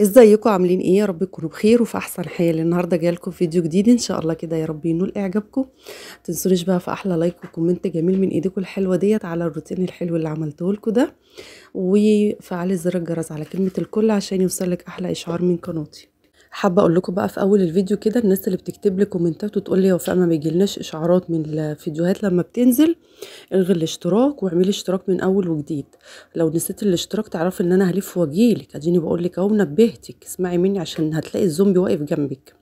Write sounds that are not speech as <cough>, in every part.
ازيكم عاملين ايه يا رب تكونوا بخير وفي احسن حال النهارده جايلكم فيديو جديد ان شاء الله كده يا رب ينول اعجابكم تنسونيش بقى في احلى لايك وكومنت جميل من ايديكم الحلوه ديت على الروتين الحلو اللي عملته لكم ده وفعل زر الجرس على كلمه الكل عشان يوصلك احلى اشعار من قناتي حابه اقول لكم بقى في اول الفيديو كده الناس اللي بتكتب لي كومنتات وتقول لي وفاء ما بيجيلناش اشعارات من الفيديوهات لما بتنزل الغي الاشتراك واعملي اشتراك من اول وجديد لو نسيت الاشتراك تعرفي ان انا هلف واجيلك اديني بقول لك اهو نبهتك اسمعي مني عشان هتلاقي الزومبي واقف جنبك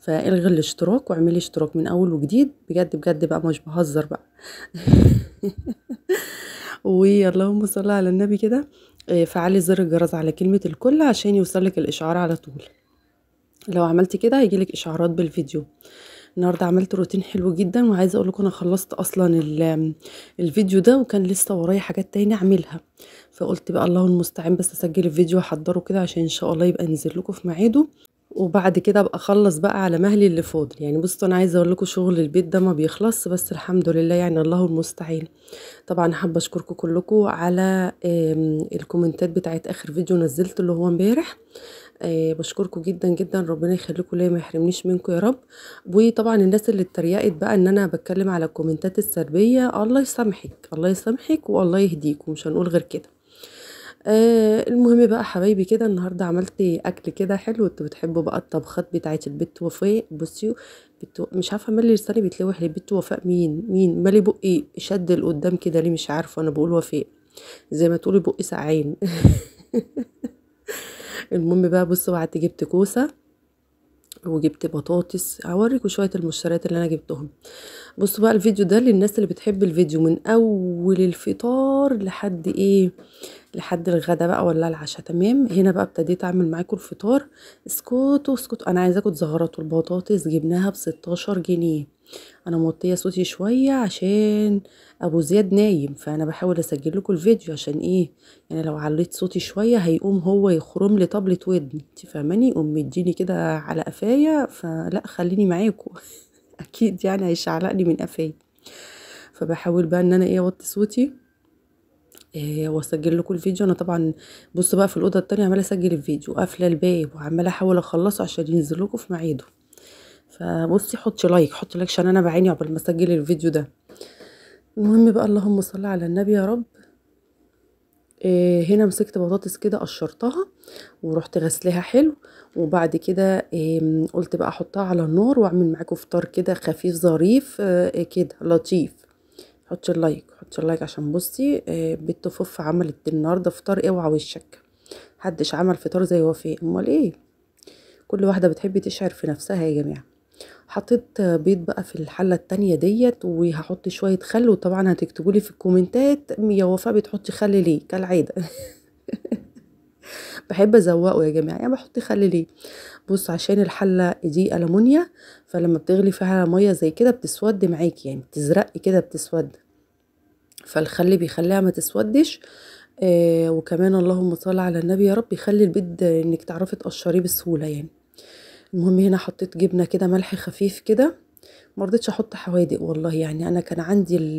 فالغي الاشتراك واعملي اشتراك من اول وجديد بجد بجد بقى مش بهزر بقى <laughs> اللهم صل على النبي كده آه، فعلي زر الجرس على كلمه الكل عشان يوصلك الاشعار على طول لو عملت كده هيجيلك اشعارات بالفيديو النهارده عملت روتين حلو جدا وعايزه اقول لكم انا خلصت اصلا الفيديو ده وكان لسه ورايا حاجات تاني اعملها فقلت بقى الله المستعان بس اسجل الفيديو احضره كده عشان ان شاء الله يبقى انزل لكم في ميعاده وبعد كده ابقى اخلص بقى على مهلي اللي فاضل يعني بصوا انا عايزه اقول لكم شغل البيت ده ما بيخلص بس الحمد لله يعني الله المستعان طبعا حابه اشكركم كلكم على الكومنتات بتاعت اخر فيديو نزلته اللي هو امبارح آه، بشكركم جدا جدا ربنا يخليكم ليا ما يحرمنيش منكم يا رب وطبعا الناس اللي اتريقت بقى ان انا بتكلم على الكومنتات السلبيه الله يسامحك الله يسامحك والله يهديك ومش هنقول غير كده آه المهم بقى حبايبي كده النهارده عملت اكل كده حلو انتوا بتحبوا بقى الطبخات بتاعه البت وفاء بصوا بتو... مش عارفه مالي لساني بيتلوح بت وفاء مين مين مالي بقي شد لقدام كده ليه مش عارفه انا بقول وفاء زي ما تقولي بقي ساعين <laughs> المهم بقى بصوا بعد جبت كوسه وجبت بطاطس هوريكم شويه المشتريات اللي انا جبتهم بصوا بقى الفيديو ده للناس اللي بتحب الفيديو من اول الفطار لحد ايه لحد الغدا بقى ولا العشاء تمام هنا بقى ابتديت اعمل معاكم الفطار اسكتوا اسكتوا انا عايزاكم تزغرطوا البطاطس جبناها ب 16 جنيه انا موطيه صوتي شويه عشان ابو زياد نايم فانا بحاول اسجل لكم الفيديو عشان ايه يعني لو عليت صوتي شويه هيقوم هو يخرم لي طبله ودن انت فاهماني قوم مديني كده على قفايا فلا خليني معاكم <laughs> اكيد يعني هيشعلقني من قفايا فبحاول بقى ان انا ايه اوطي صوتي إيه واسجل لكم الفيديو انا طبعا بصوا بقى في الاوضه التانية عماله اسجل الفيديو قافله الباب وعماله احاول اخلصه عشان ينزل لكم في ميعاده فبصي حطي لايك حطي لايك عشان انا بعيني قبل ما اسجل الفيديو ده المهم بقى اللهم صل على النبي يا رب إيه هنا مسكت بطاطس كده قشرتها ورحت غسلها حلو وبعد كده إيه قلت بقى احطها على النار واعمل معاكم فطار كده خفيف ظريف إيه كده لطيف حطي اللايك حطي اللايك عشان بصي بنت فوف عملت النهارده فطار اوعى وشك محدش عمل فطار زي وفاء امال ايه كل واحده بتحب تشعر في نفسها يا جماعه حطيت بيض بقى في الحله التانية ديت وهحط شويه خل وطبعا هتكتبوا لي في الكومنتات يا وفاء بتحطي خل ليه كالعاده <laughs> بحب ازوقه يا جماعه يعني بحط خل ليه بص عشان الحله دي المونيا فلما بتغلي فيها ميه زي كده بتسود معاكي يعني بتزرق كده بتسود فالخل بيخليها ما تسودش آه وكمان اللهم صل على النبي يا رب يخلي البيض انك تعرفي تقشريه بسهوله يعني المهم هنا حطيت جبنه كده ملح خفيف كده مرضتش احط حوادق والله يعني انا كان عندي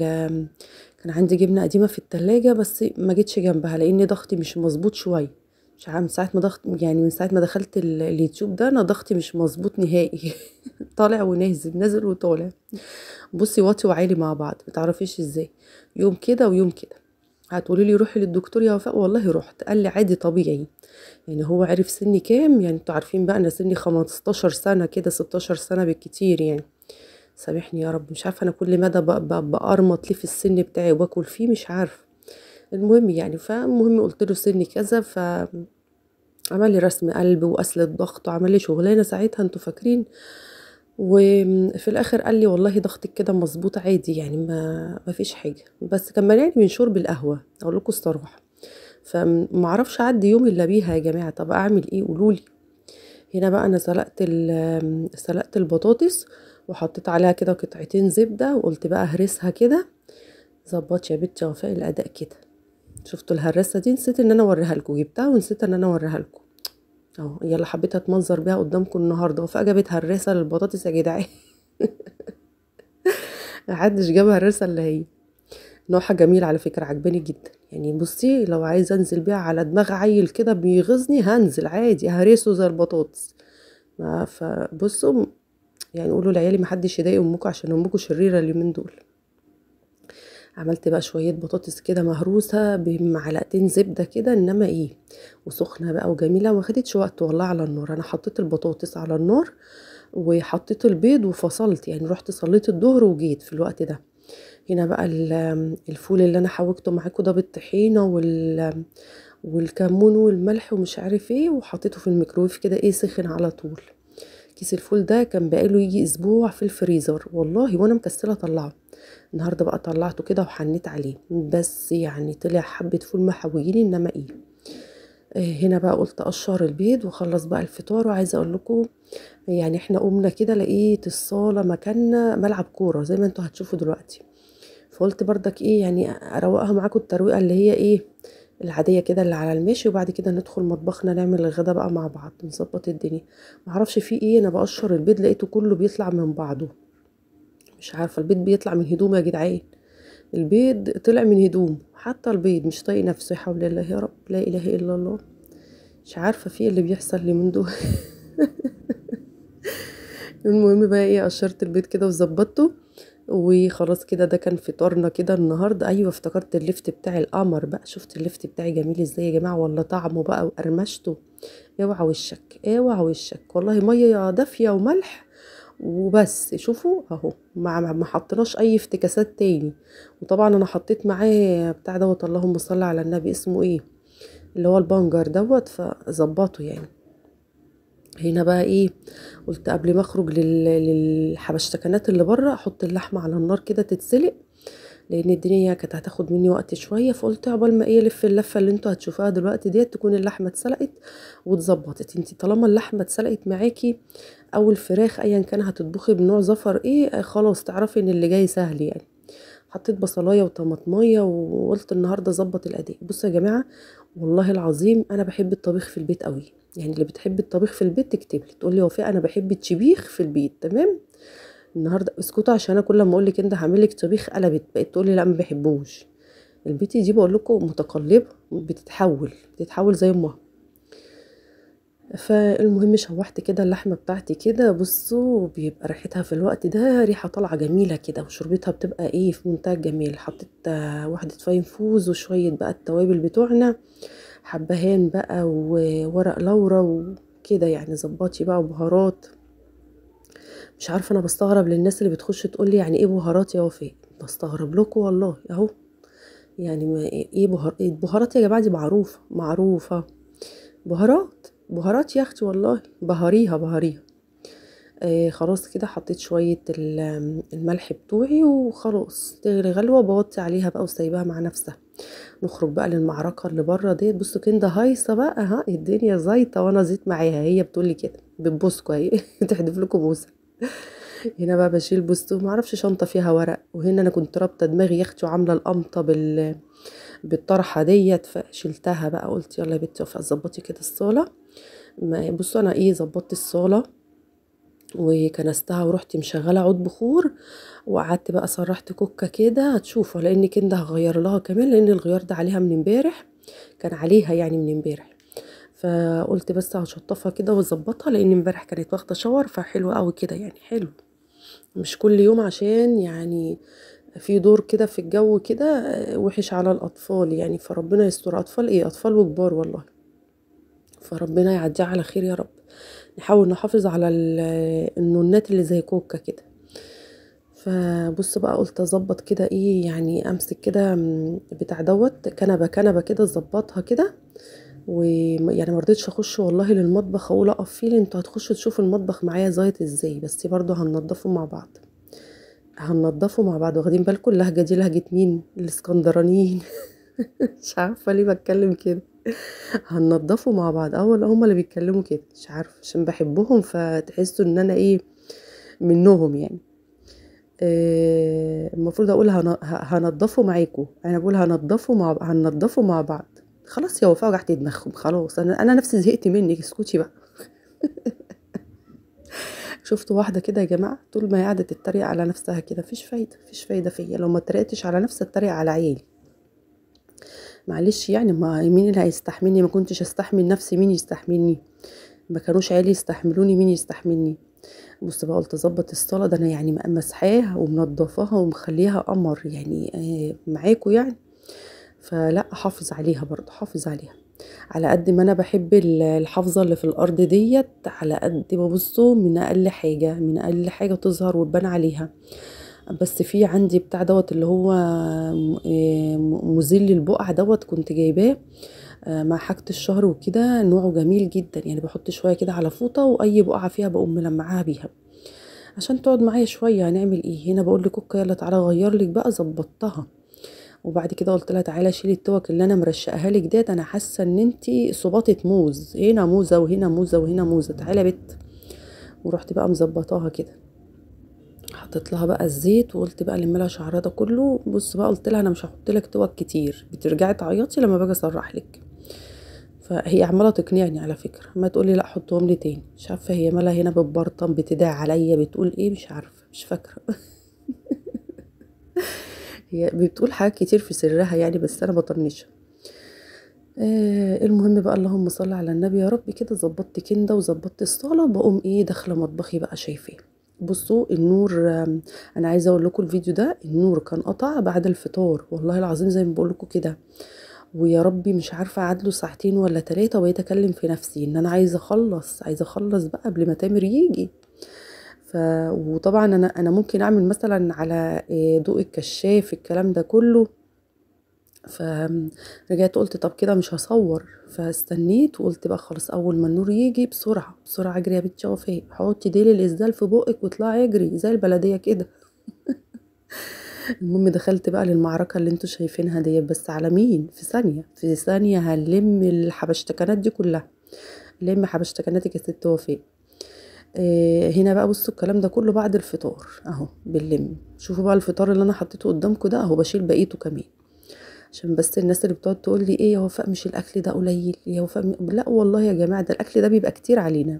كان عندي جبنه قديمه في التلاجة بس ما جيتش جنبها لان ضغطي مش مظبوط شويه مش عارفه من ساعه ما ضغط يعني من ساعه ما دخلت اليوتيوب ده انا ضغطي مش مظبوط نهائي <laughs> طالع ونازل نازل وطالع بصي واطي وعالي مع بعض متعرفيش ازاي يوم كده ويوم كده هتقولي لي روحي للدكتور يا وفاء والله رحت قال لي عادي طبيعي يعني هو عرف سني كام يعني انتوا عارفين بقى انا سني 15 سنه كده 16 سنه بالكتير يعني سامحني يا رب مش عارفه انا كل مدى بقرمط ليه في السن بتاعي واكل فيه مش عارفه المهم يعني فالمهم قلت له سني كذا ف عمل لي رسم قلب واسله ضغط وعمل لي شغلانه ساعتها انتوا فاكرين وفي الاخر قال لي والله ضغطك كده مظبوط عادي يعني ما ما فيش حاجه بس كان مليان من شرب القهوه اقول لكم الصراحه فما اعرفش اعدي يوم الا بيها يا جماعه طب اعمل ايه قولوا لي هنا بقى انا سلقت سلقت البطاطس وحطيت عليها كده قطعتين زبده وقلت بقى هرسها كده ظبط يا بنت وفاء الاداء كده شفتوا الهرسه دي نسيت ان انا اوريها لكم جبتها ونسيت ان انا اوريها لكم اهو هي اللي حبيت اتمنظر بيها قدامكم النهارده فجابت هراسه للبطاطس يا جدعان <laughs> محدش جاب هراسه اللي هي نوعها جميل على فكره عجباني جدا يعني بصي لو عايزه انزل بيها على دماغ عيل كده بيغيظني هنزل عادي هرسه زي البطاطس فبصوا يعني قولوا لعيالي محدش يضايق امكم عشان امكم شريره اليومين دول عملت بقى شويه بطاطس كده مهروسه بمعلقتين زبده كده انما ايه وسخنه بقى وجميله واخدتش وقت والله على النار انا حطيت البطاطس على النار وحطيت البيض وفصلت يعني رحت صليت الظهر وجيت في الوقت ده هنا بقى الفول اللي انا حوجته معاكم ده بالطحينه وال والكمون والملح ومش عارف ايه وحطيته في الميكرويف كده ايه سخن على طول كيس الفول ده كان بقاله يجي اسبوع في الفريزر والله وانا مكسله اطلعه النهارده بقى طلعته كده وحنيت عليه بس يعني طلع حبه فول محويين انما ايه آه، هنا بقى قلت اقشر البيض وخلص بقى الفطار وعايزه اقول لكم يعني احنا قمنا كده لقيت الصاله مكاننا ملعب كوره زي ما انتوا هتشوفوا دلوقتي فقلت بردك ايه يعني اروقها معاكم الترويقه اللي هي ايه العادية كده اللي على المشي وبعد كده ندخل مطبخنا نعمل الغدا بقى مع بعض نظبط الدنيا معرفش في ايه انا بقشر البيض لقيته كله بيطلع من بعضه مش عارفة البيض بيطلع من هدوم يا جدعان البيض طلع من هدوم حتى البيض مش طايق نفسه حول الله يا رب لا اله الا الله مش عارفة في إيه اللي بيحصل لي من دول <laughs> المهم بقى ايه قشرت البيض كده وظبطته وخلاص كده ده كان فطارنا كده النهارده ايوه افتكرت اللفت بتاع القمر بقى شفت اللفت بتاعي جميل ازاي يا جماعه والله طعمه بقى وقرمشته اوعى وشك اوعى وشك والله ميه دافيه وملح وبس شوفوا اهو ما ما حطناش اي افتكاسات تاني وطبعا انا حطيت معاه بتاع دوت اللهم صل على النبي اسمه ايه اللي هو البنجر دوت فظبطه يعني هنا بقى ايه قلت قبل ما اخرج للحبشتكنات اللي بره احط اللحمه على النار كده تتسلق لان الدنيا كانت هتاخد مني وقت شويه فقلت عقبال ما ايه الف اللفه اللي انتوا هتشوفوها دلوقتي ديت تكون اللحمه اتسلقت واتظبطت انت طالما اللحمه اتسلقت معاكي او الفراخ ايا كان هتطبخي بنوع زفر ايه آه، خلاص تعرفي ان اللي جاي سهل يعني حطيت بصلايه وطماطميه وقلت النهارده ظبط الاداء بصوا يا جماعه والله العظيم انا بحب الطبيخ في البيت قوي يعني اللي بتحب الطبيخ في البيت تكتب لي تقول لي وفاء انا بحب الشبيخ في البيت تمام النهارده اسكتوا عشان انا كل ما اقول لك انت هعمل لك طبيخ قلبت بقت تقول لي لا ما بحبوش البيت دي بقول لكم متقلبه بتتحول بتتحول زي امها فالمهم شوحت كده اللحمه بتاعتي كده بصوا بيبقى ريحتها في الوقت ده ريحه طالعه جميله كده وشربتها بتبقى ايه في منتهى الجمال حطيت واحده فاين فوز وشويه بقى التوابل بتوعنا حبهان بقى وورق لورا وكده يعني ظبطي بقى بهارات مش عارفه انا بستغرب للناس اللي بتخش تقول لي يعني ايه بهارات يا وفاء بستغرب لكم والله اهو يعني ما ايه, إيه, إيه، بهارات البهارات يا جماعه دي معروفه معروفه بهارات بهارات يا اختي والله بهاريها بهاريها آه خلاص كده حطيت شوية الملح بتوعي وخلاص تغلي غلوة بوطي عليها بقى وسايباها مع نفسها نخرج بقى للمعركة اللي بره ديت بصوا كده هايصة بقى ها الدنيا زيطة وانا زيت معاها هي بتقولي كده بتبوسكوا اهي <laughs> تحدف لكم بوسة هنا بقى بشيل بوستو معرفش شنطة فيها ورق وهنا انا كنت رابطة دماغي يا اختي وعاملة القمطة بال بالطرحة ديت فشلتها بقى قلت يلا يا بنتي اظبطي كده الصالة بصوا انا ايه ظبطت الصاله وكنستها ورحت مشغله عود بخور وقعدت بقى سرحت كوكه كده هتشوفوا لان كده هغير لها كمان لان الغيار ده عليها من امبارح كان عليها يعني من امبارح فقلت بس هشطفها كده واظبطها لان امبارح كانت واخده شاور فحلوه قوي كده يعني حلو مش كل يوم عشان يعني في دور كده في الجو كده آه، وحش على الاطفال يعني فربنا يستر اطفال ايه اطفال وكبار والله فربنا يعديها على خير يا رب نحاول نحافظ على النونات اللي زي كوكا كده فبص بقى قلت اظبط كده ايه يعني امسك كده بتاع دوت كنبه كنبه كده اظبطها كده ويعني مرضتش اخش والله للمطبخ اقول اقف فيه انتوا هتخشوا تشوفوا المطبخ معايا زايط ازاي بس برضو هننضفه مع بعض هننضفه مع بعض واخدين بالكم اللهجه دي لهجه مين الاسكندرانيين <laughs> مش عارفه ليه بتكلم كده <laughs> هننضفه مع بعض اول اه هما اللي بيتكلموا كده مش عارفه عشان بحبهم فتحسوا ان انا ايه منهم يعني آه، المفروض اقول هنضفه معاكم انا بقول هنضفه مع هنضفه مع بعض خلاص يا وفاء وجعت دماغكم خلاص انا انا نفسي زهقت منك اسكتي بقى <laughs> شفت واحدة كده يا جماعة طول ما هي قاعدة تتريق على نفسها كده مفيش فايدة مفيش فايدة فيا لو ما اتريقتش على نفسي اتريق على عيالي معلش يعني ما مين اللي هيستحملني ما كنتش استحمل نفسي مين يستحملني ما كانوش عيالي يستحملوني مين يستحملني بص بقى قلت اظبط الصاله ده انا يعني مسحاها ومنضفاها ومخليها قمر يعني آه، معاكوا يعني فلا حافظ عليها برضو حافظ عليها على قد ما انا بحب الحافظه اللي في الارض ديت على قد ما بصوا من اقل حاجه من اقل حاجه تظهر وتبان عليها بس في عندي بتاع دوت اللي هو مزيل آه، البقع دوت كنت جايباه آه، مع حاجة الشهر وكده نوعه جميل جدا يعني بحط شوية كده على فوطة واي بقعة فيها بقوم ملمعاها بيها عشان تقعد معايا شوية هنعمل ايه هنا بقول لكوكا يلا تعالى غير لك بقى ظبطتها وبعد كده قلت لها تعالى شيلي التوك اللي انا مرشقها لك ديت انا حاسه ان انت صباطه موز هنا موزه وهنا موزه وهنا موزه تعالى بت ورحت بقى مظبطاها كده حطيت لها بقى الزيت وقلت بقى لملها شعرها ده كله بص بقى قلت لها انا مش هحط لك توك كتير بترجعي تعيطي لما باجي اصرح لك فهي عماله تقنعني على فكره ما تقولي لا حطهم لي تاني مش عارفه هي مالها هنا بتبرطم بتدعي عليا بتقول ايه مش عارفه مش فاكره <laughs> هي بتقول حاجات كتير في سرها يعني بس انا بطنشها آه المهم بقى اللهم صل على النبي يا رب كده ظبطت كنده وظبطت الصاله وبقوم ايه داخله مطبخي بقى شايفاه بصوا النور انا عايزه اقول لكم الفيديو ده النور كان قطع بعد الفطار والله العظيم زي ما بقول لكم كده ويا ربي مش عارفه اعدله ساعتين ولا ثلاثه وبقيت اكلم في نفسي ان انا عايزه اخلص عايزه اخلص بقى قبل ما تامر يجي ف وطبعا انا انا ممكن اعمل مثلا على آه، ضوء الكشاف الكلام ده كله فرجعت قلت طب كده مش هصور فاستنيت وقلت بقى خلاص اول ما النور يجي بسرعه بسرعه اجري يا بنتي شوفي حطي ديل الاسدال في بقك واطلعي اجري زي البلديه كده <laughs> المهم دخلت بقى للمعركة اللي انتوا شايفينها ديت بس على مين في ثانية في ثانية هنلم الحبشتكنات دي كلها لم حبشتكناتك يا ست وفاء آه، هنا بقى بصوا الكلام ده كله بعد الفطار اهو باللم شوفوا بقى الفطار اللي انا حطيته قدامكم ده اهو بشيل بقيته كمان عشان بس الناس اللي بتقعد تقول لي ايه يا وفاء مش الاكل ده قليل يا وفاء لا والله يا جماعه ده الاكل ده بيبقى كتير علينا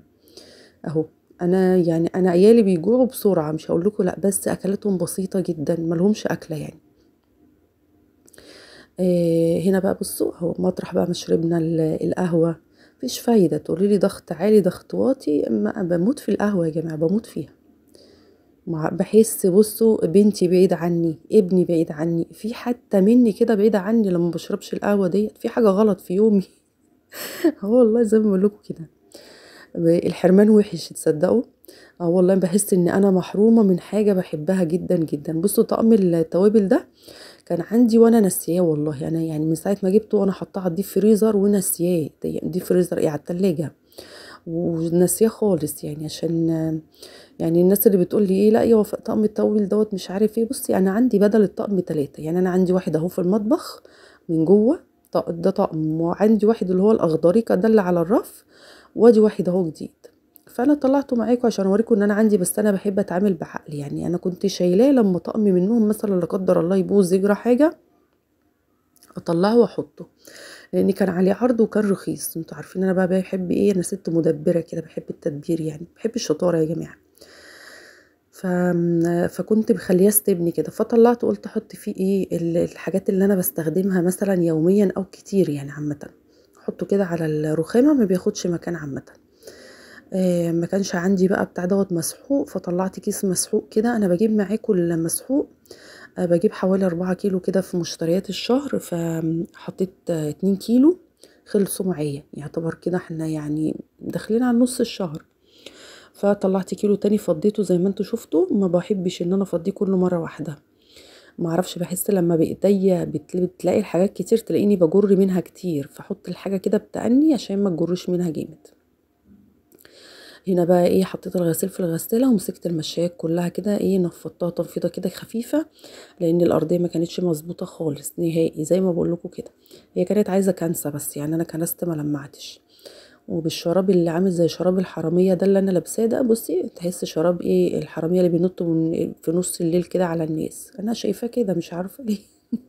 اهو انا يعني انا عيالي بيجوعوا بسرعه مش هقول لكم لا بس اكلاتهم بسيطه جدا ملهمش اكله يعني إيه هنا بقى بصوا هو مطرح بقى ما شربنا القهوه مفيش فايده تقولي لي ضغط عالي ضغط واطي بموت في القهوه يا جماعه بموت فيها بحس بصوا بنتي بعيد عني ابني بعيد عني في حتى مني كده بعيدة عني لما بشربش القهوة ديت في حاجة غلط في يومي <laughs> آه والله زي ما بقول لكم كده الحرمان وحش تصدقوا اه والله بحس ان انا محرومة من حاجة بحبها جدا جدا بصوا طقم التوابل ده كان عندي وانا نسياه والله انا يعني من ساعة ما جبته وانا حطاه على الديب فريزر ونسياه دي فريزر ايه على التلاجة ونسياه خالص يعني عشان يعني الناس اللي بتقول لي ايه لا يا وفاء طقم الطويل دوت مش عارف ايه بصي يعني انا عندي بدل الطقم ثلاثه يعني انا عندي واحد اهو في المطبخ من جوه ده طقم وعندي واحد اللي هو الاخضري ده اللي على الرف وادي واحد اهو جديد فانا طلعته معاكم عشان اوريكم ان انا عندي بس انا بحب اتعامل بعقل يعني انا كنت شايلاه لما طقم منهم مثلا لا قدر الله يبوظ يجرى حاجه اطلعه واحطه لان كان عليه عرض وكان رخيص انتوا عارفين انا بقى بحب ايه انا ست مدبره كده بحب التدبير يعني بحب الشطاره يا جماعه ف... فكنت مخليه استبني كده فطلعت قلت احط فيه ايه الحاجات اللي انا بستخدمها مثلا يوميا او كتير يعني عامه احطه كده على الرخامه ما بياخدش مكان عامه آه، ما كانش عندي بقى بتاع دوت مسحوق فطلعت كيس مسحوق كده انا بجيب معاكم المسحوق مسحوق آه، بجيب حوالي أربعة كيلو كده في مشتريات الشهر فحطيت اتنين كيلو خلصوا معايا يعتبر كده احنا يعني داخلين على نص الشهر فطلعت كيلو تاني فضيته زي ما انتوا شفتوا ما بحبش ان انا افضيه كله مره واحده معرفش بحس لما بايديا بتلاقي الحاجات كتير تلاقيني بجر منها كتير فحط الحاجه كده بتأني عشان ما تجرش منها جامد هنا بقى ايه حطيت الغسيل في الغساله ومسكت المشايات كلها كده ايه نفضتها تنفيضه كده خفيفه لان الارضيه ما كانتش مظبوطه خالص نهائي زي ما بقول لكم كده هي كانت عايزه كنسه بس يعني انا كنست ما لمعتش وبالشراب اللي عامل زي شراب الحراميه ده اللي انا لابساه ده بصي تحس شراب ايه الحراميه اللي بينط من في نص الليل كده على الناس انا شايفاه كده مش عارفه ليه <laughs>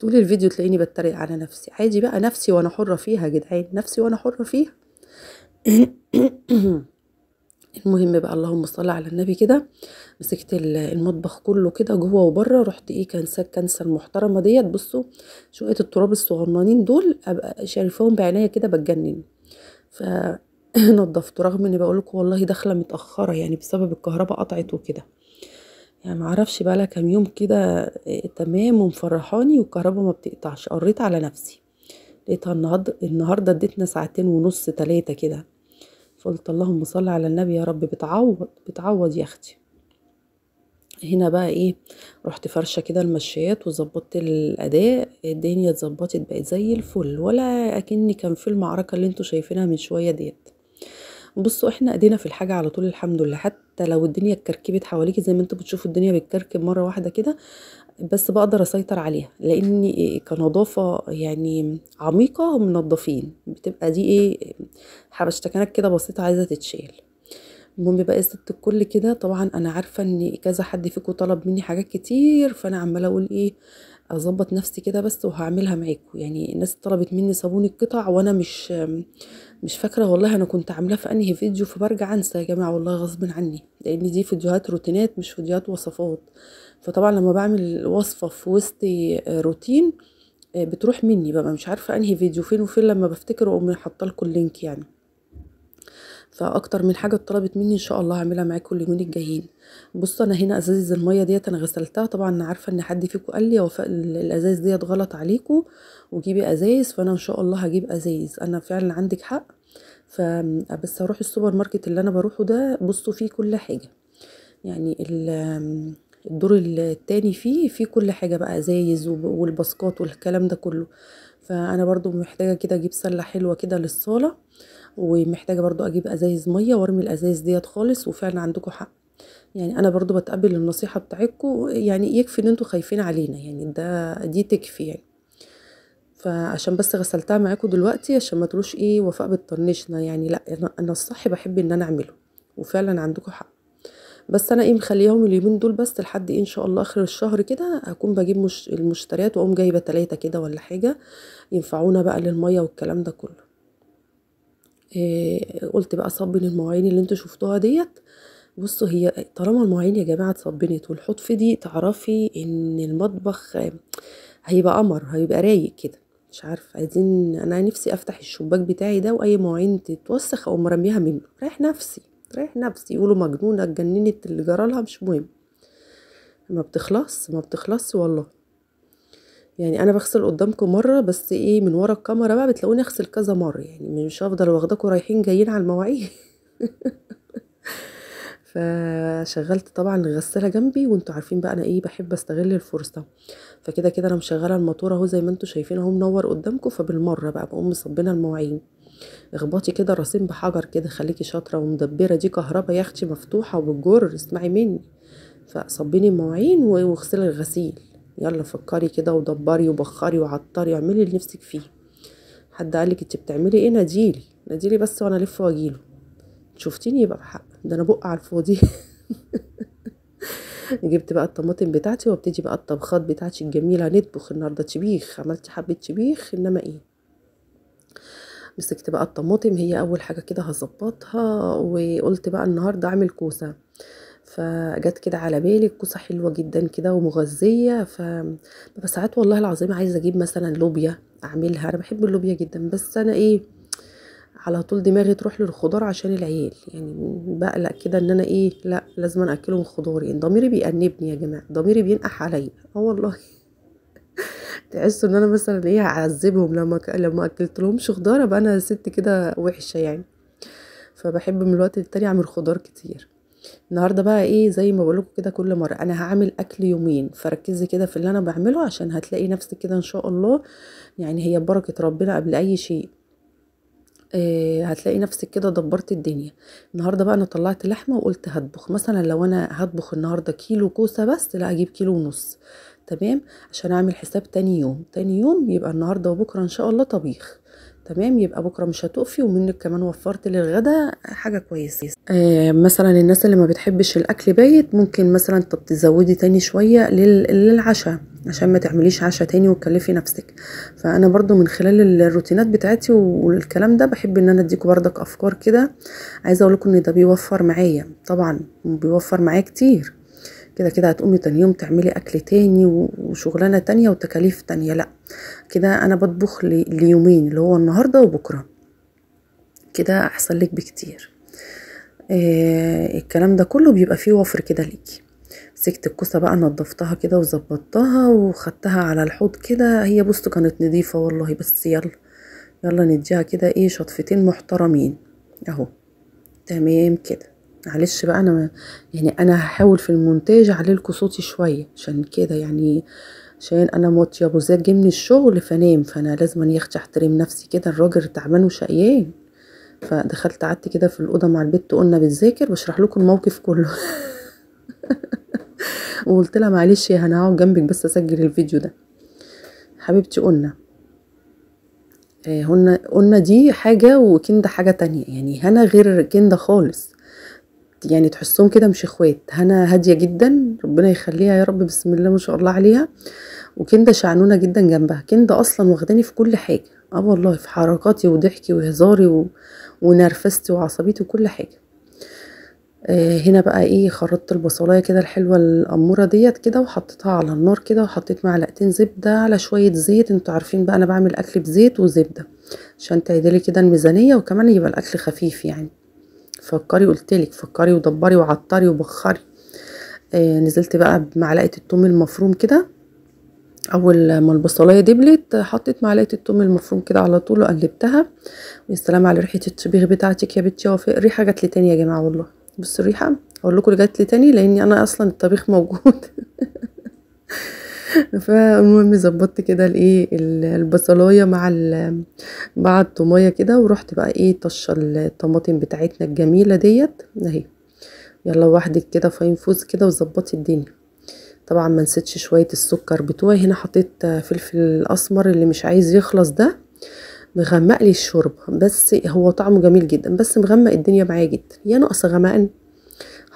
طول الفيديو تلاقيني بتريق على نفسي عادي بقى نفسي وانا حره فيها يا جدعان نفسي وانا حره فيها <clears throat> المهم بقى اللهم صل على النبي كده مسكت المطبخ كله كده جوه وبره رحت ايه كنسه الكنسه المحترمه ديت بصوا شويه التراب الصغننين دول ابقى شايفاهم بعينيا كده بتجنن ف <clears throat> نضفته رغم اني بقول لكم والله داخله متاخره يعني بسبب الكهرباء قطعت وكده يعني معرفش بقى لها كام يوم كده إيه، تمام ومفرحاني والكهرباء ما بتقطعش قريت على نفسي لقيتها النهارده النهارده اديتنا ساعتين ونص تلاتة كده فقلت اللهم صل على النبي يا رب بتعوض بتعوض يا اختي هنا بقى ايه رحت فرشه كده المشيات وظبطت الاداء الدنيا اتظبطت بقت زي الفل ولا اكني كان في المعركه اللي انتوا شايفينها من شويه ديت بصوا احنا ايدينا في الحاجه على طول الحمد لله حتى لو الدنيا اتكركبت حواليكي زي ما انتوا بتشوفوا الدنيا بتكركب مره واحده كده بس بقدر اسيطر عليها لان كنظافه يعني عميقه منضفين بتبقى دي ايه حبشتكنك كده بسيطه عايزه تتشال المهم بقى ست الكل كده طبعا انا عارفه ان كذا حد فيكم طلب مني حاجات كتير فانا عماله اقول ايه اظبط نفسي كده بس وهعملها معاكم يعني الناس طلبت مني صابون القطع وانا مش مش فاكره والله انا كنت عاملاه في انهي فيديو فبرجع انسى يا جماعه والله غصب عني لان دي فيديوهات روتينات مش فيديوهات وصفات فطبعا لما بعمل وصفة في وسط آه، روتين آه، بتروح مني ببقى مش عارفة انهي فيديو فين وفين لما بفتكر واقوم لكم اللينك يعني فاكتر من حاجه اتطلبت مني ان شاء الله هعملها معاكم اليومين الجايين بصوا انا هنا ازازه الميه ديت انا غسلتها طبعا انا عارفه ان حد فيكم قال لي وفاء الازاز ديت غلط عليكم وجيبي ازايز فانا ان شاء الله هجيب ازايز انا فعلا عندك حق فبس هروح السوبر ماركت اللي انا بروحه ده بصوا فيه كل حاجه يعني الدور التاني فيه في كل حاجة بقى ازايز والباسكات والكلام ده كله فانا برضو محتاجة كده اجيب سلة حلوة كده للصالة ومحتاجة برضو اجيب ازايز مية وارمي الازايز ديت خالص وفعلا عندكم حق يعني انا برضو بتقبل النصيحة بتاعتكم يعني يكفي ان انتوا خايفين علينا يعني ده دي تكفي يعني فعشان بس غسلتها معاكم دلوقتي عشان ما تقولوش ايه وفاء بتطنشنا يعني لا انا الصح بحب ان انا اعمله وفعلا عندكم حق بس انا ايه مخليهم اليومين دول بس لحد إيه ان شاء الله اخر الشهر كده هكون بجيب مش المشتريات واقوم جايبه تلاتة كده ولا حاجه ينفعونا بقى للميه والكلام ده كله إيه قلت بقى صبن المواعين اللي انتوا شفتوها ديت بصوا هي طالما المواعين يا جماعه اتصبنت في دي تعرفي ان المطبخ هيبقى قمر هيبقى رايق كده مش عارفه عايزين انا نفسي افتح الشباك بتاعي ده واي مواعين تتوسخ او مرميها منه رايح نفسي ريح نفسي يقولوا مجنونة اتجننت اللي جرالها مش مهم ما بتخلص ما بتخلص والله يعني انا بغسل قدامكم مره بس ايه من ورا الكاميرا بقى بتلاقوني اغسل كذا مره يعني مش هفضل واخداكم رايحين جايين على المواعيد <laughs> فشغلت طبعا الغساله جنبي وانتوا عارفين بقى انا ايه بحب استغل الفرصه فكده كده انا مشغله الماتور اهو زي ما انتوا شايفين اهو منور قدامكم فبالمره بقى بقوم مصبنه المواعين اخبطي كده راسين بحجر كده خليكي شاطره ومدبره دي كهربا يا اختي مفتوحه وبتجر اسمعي مني فصبيني المواعين واغسلي الغسيل يلا فكري كده ودبري وبخري وعطري اعملي اللي نفسك فيه حد قالك انت بتعملي ايه ناديلي ناديلي بس وانا الف واجيله شفتيني يبقى بحق ده انا بق على الفاضي <laughs> جبت بقى الطماطم بتاعتي وابتدي بقى الطبخات بتاعتي الجميله نطبخ النهارده تشبيخ عملت حبه تشبيخ انما ايه مسكت بقى الطماطم هي اول حاجه كده هظبطها وقلت بقى النهارده اعمل كوسه فجت كده على بالي الكوسه حلوه جدا كده ومغذيه ف ساعات والله العظيم عايزه اجيب مثلا لوبيا اعملها انا بحب اللوبيا جدا بس انا ايه على طول دماغي تروح للخضار عشان العيال يعني بقلق كده ان انا ايه لا لازم اكلهم خضار يعني ضميري بيأنبني يا جماعه ضميري بينقح عليا اه والله تحسوا ان انا مثلا ايه هعذبهم لما ك... لما اكلتلهمش خضار ابقى انا ست كده وحشه يعني فبحب من الوقت للتاني اعمل خضار كتير النهارده بقى ايه زي ما بقول كده كل مره انا هعمل اكل يومين فركزي كده في اللي انا بعمله عشان هتلاقي نفسك كده ان شاء الله يعني هي بركه ربنا قبل اي شيء آه، هتلاقي نفسك كده دبرت الدنيا النهارده بقى انا طلعت لحمه وقلت هطبخ مثلا لو انا هطبخ النهارده كيلو كوسه بس لا اجيب كيلو ونص تمام عشان اعمل حساب تاني يوم تاني يوم يبقى النهارده وبكره ان شاء الله طبيخ تمام يبقى بكره مش هتقفي ومنك كمان وفرت للغدا حاجه كويسه آه مثلا الناس اللي ما بتحبش الاكل بايت ممكن مثلا طب تزودي تاني شويه للعشاء عشان ما تعمليش عشاء تاني وتكلفي نفسك فانا برضو من خلال الروتينات بتاعتي والكلام ده بحب ان انا اديكم بردك افكار كده عايزه اقول لكم ان ده بيوفر معايا طبعا بيوفر معايا كتير كده كده هتقومي تاني يوم تعملي اكل تاني وشغلانه تانيه وتكاليف تانيه لا كده انا بطبخ ليومين اللي هو النهارده وبكره كده احسن لك بكتير آه الكلام ده كله بيبقى فيه وفر كده ليكي مسكت الكوسة بقى نضفتها كده وظبطتها وخدتها على الحوض كده هي بصوا كانت نضيفة والله بس يلا يلا نديها كده ايه شطفتين محترمين اهو تمام كده معلش بقى انا يعني انا هحاول في المونتاج اعللكوا صوتي شويه عشان كده يعني عشان انا موت يا زيد جه من الشغل فنام فانا لازم اني اختي احترم نفسي كده الراجل تعبان وشقيان فدخلت قعدت كده في الاوضه مع البت قلنا بتذاكر واشرح لكم الموقف كله <laughs> وقلت لها معلش انا هقعد جنبك بس اسجل الفيديو ده حبيبتي قلنا هنا آه، قلنا دي حاجة وكندا حاجة تانية يعني هنا غير كندا خالص يعني تحسهم كده مش اخوات هنا هاديه جدا ربنا يخليها يا رب بسم الله ما شاء الله عليها وكندا شعنونه جدا جنبها كندا اصلا واخداني في كل حاجه اه والله في حركاتي وضحكي وهزاري و... ونرفزتي وعصبيتي وكل حاجه آه هنا بقى ايه خرطت البصلايه كده الحلوه الاموره ديت كده وحطيتها على النار كده وحطيت معلقتين زبده على شويه زيت انتوا عارفين بقى انا بعمل اكل بزيت وزبده عشان تعدلي كده الميزانيه وكمان يبقى الاكل خفيف يعني فكري قلتلك فكري ودبري وعطري وبخري آه نزلت بقى بمعلقه التوم المفروم كده اول ما البصلايه دبلت حطيت معلقه التوم المفروم كده على طول وقلبتها ويا سلام على ريحه الطبيخ بتاعتك يا بنتي وفاء الريحه جات لي تاني يا جماعه والله بصوا الريحه اقول لكم جات لي تاني لاني انا اصلا الطبيخ موجود <laughs> فالمهم ظبطت كده الايه البصلايه مع مع الطمايه كده ورحت بقى ايه طشه الطماطم بتاعتنا الجميله ديت اهي يلا وحدك كده فاين فوز كده وظبطي الدنيا طبعا ما نسيتش شويه السكر بتوعي هنا حطيت فلفل اسمر اللي مش عايز يخلص ده مغمق لي الشوربه بس هو طعمه جميل جدا بس مغمق الدنيا معايا جدا يا ناقصه غمقان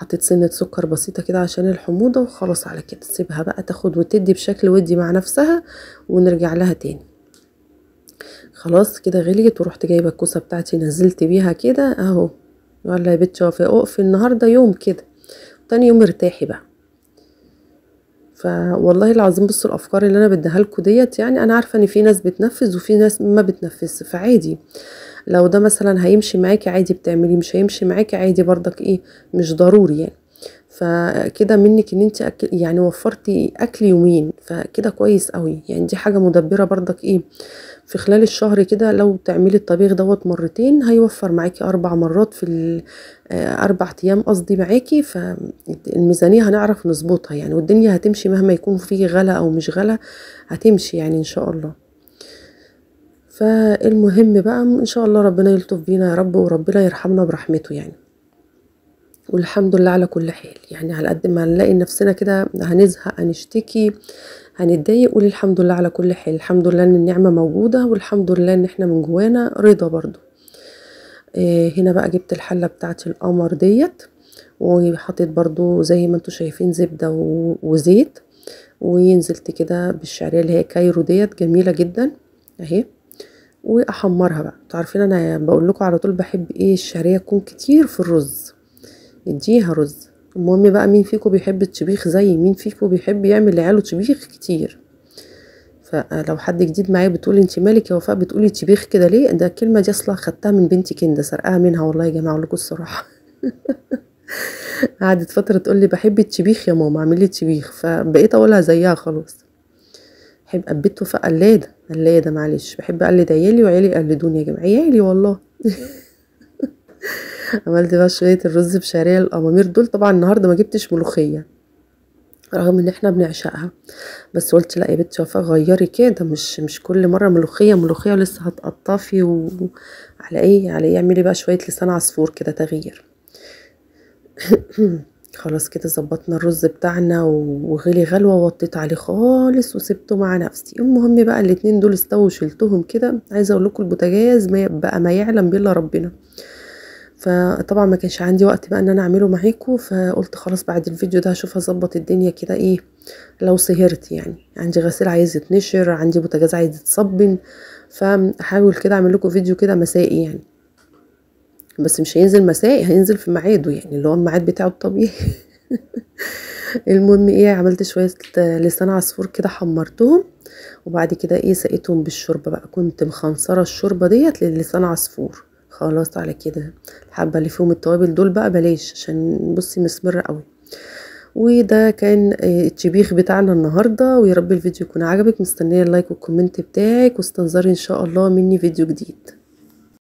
حطيت سنة سكر بسيطة كده عشان الحموضة وخلاص على كده سيبها بقى تاخد وتدي بشكل ودي مع نفسها ونرجع لها تاني خلاص كده غليت ورحت جايبة الكوسة بتاعتي نزلت بيها كده اهو ولا يا بيت شوفي اقفي النهاردة يوم كده تاني يوم ارتاحي بقى فوالله العظيم بصوا الافكار اللي انا بديها لكم ديت يعني انا عارفه ان في ناس بتنفذ وفي ناس ما بتنفذ فعادي لو ده مثلا هيمشي معاكي عادي بتعملي مش هيمشي معاكي عادي برضك ايه مش ضروري يعني فكده منك ان انت أكل يعني وفرتي اكل يومين فكده كويس قوي يعني دي حاجه مدبره برضك ايه في خلال الشهر كده لو تعملي الطبيخ دوت مرتين هيوفر معاكي اربع مرات في آه، اربع ايام قصدي معاكي فالميزانيه هنعرف نظبطها يعني والدنيا هتمشي مهما يكون في غلا او مش غلا هتمشي يعني ان شاء الله فالمهم بقى ان شاء الله ربنا يلطف بينا يا رب وربنا يرحمنا برحمته يعني والحمد لله على كل حال يعني على قد ما نلاقي نفسنا كده هنزهق هنشتكي هنتضايق قول الحمد لله على كل حال الحمد لله ان النعمه موجوده والحمد لله ان احنا من جوانا رضا برضو آه هنا بقى جبت الحله بتاعت القمر ديت وحطيت برضو زي ما انتم شايفين زبده وزيت ونزلت كده بالشعريه اللي هي كايرو ديت جميله جدا اهي واحمرها بقى تعرفين انا بقول لكم على طول بحب ايه الشعريه تكون كتير في الرز اديها رز المهم بقى مين فيكم بيحب الطبيخ زي مين فيكم بيحب يعمل لعياله طبيخ كتير فلو حد جديد معايا بتقول انت مالك يا وفاء بتقولي طبيخ كده ليه ده الكلمه دي اصلا خدتها من بنتي كندا سرقها منها والله يا جماعه اقول لكم الصراحه <laughs> قعدت فتره تقول لي بحب الطبيخ يا ماما اعملي لي فبقيت اقولها زيها خلاص بحب أبته فقلاده قلادة قلادة معلش بحب أقلد عيالي وعيالي يقلدوني يا جماعة عيالي والله <laughs> عملت بقى شوية الرز بشعرية الأمامير دول طبعا النهاردة ما جبتش ملوخية رغم ان احنا بنعشقها بس قلت لا يا بنت وفاء غيري كده مش مش كل مره ملوخيه ملوخيه ولسه هتقطفي وعلى ايه على ايه اعملي بقى شويه لسان عصفور كده تغيير <laughs> خلاص كده ظبطنا الرز بتاعنا وغلي غلوه وطيت عليه خالص وسبته مع نفسي المهم بقى الاتنين دول استووا شلتهم كده عايزه اقول لكم البوتاجاز ما بقى ما يعلم الا ربنا فطبعا ما كانش عندي وقت بقى ان انا اعمله معاكم فقلت خلاص بعد الفيديو ده هشوف اظبط الدنيا كده ايه لو سهرت يعني عندي غسيل عايز يتنشر عندي بوتاجاز عايز يتصبن فحاول كده اعمل لكم فيديو كده مسائي يعني بس مش هينزل مسائي هينزل في ميعاده يعني اللي هو الميعاد بتاعه الطبيعي <laughs> المهم ايه عملت شويه لسان عصفور كده حمرتهم وبعد كده ايه سقيتهم بالشوربه بقى كنت مخنصره الشوربه ديت للسان عصفور خلاص على كده الحبه اللي فيهم التوابل دول بقى بلاش عشان بصي مسمره قوي وده كان التبيخ بتاعنا النهارده ويا رب الفيديو يكون عجبك مستنيه اللايك والكومنت بتاعك واستنظري ان شاء الله مني فيديو جديد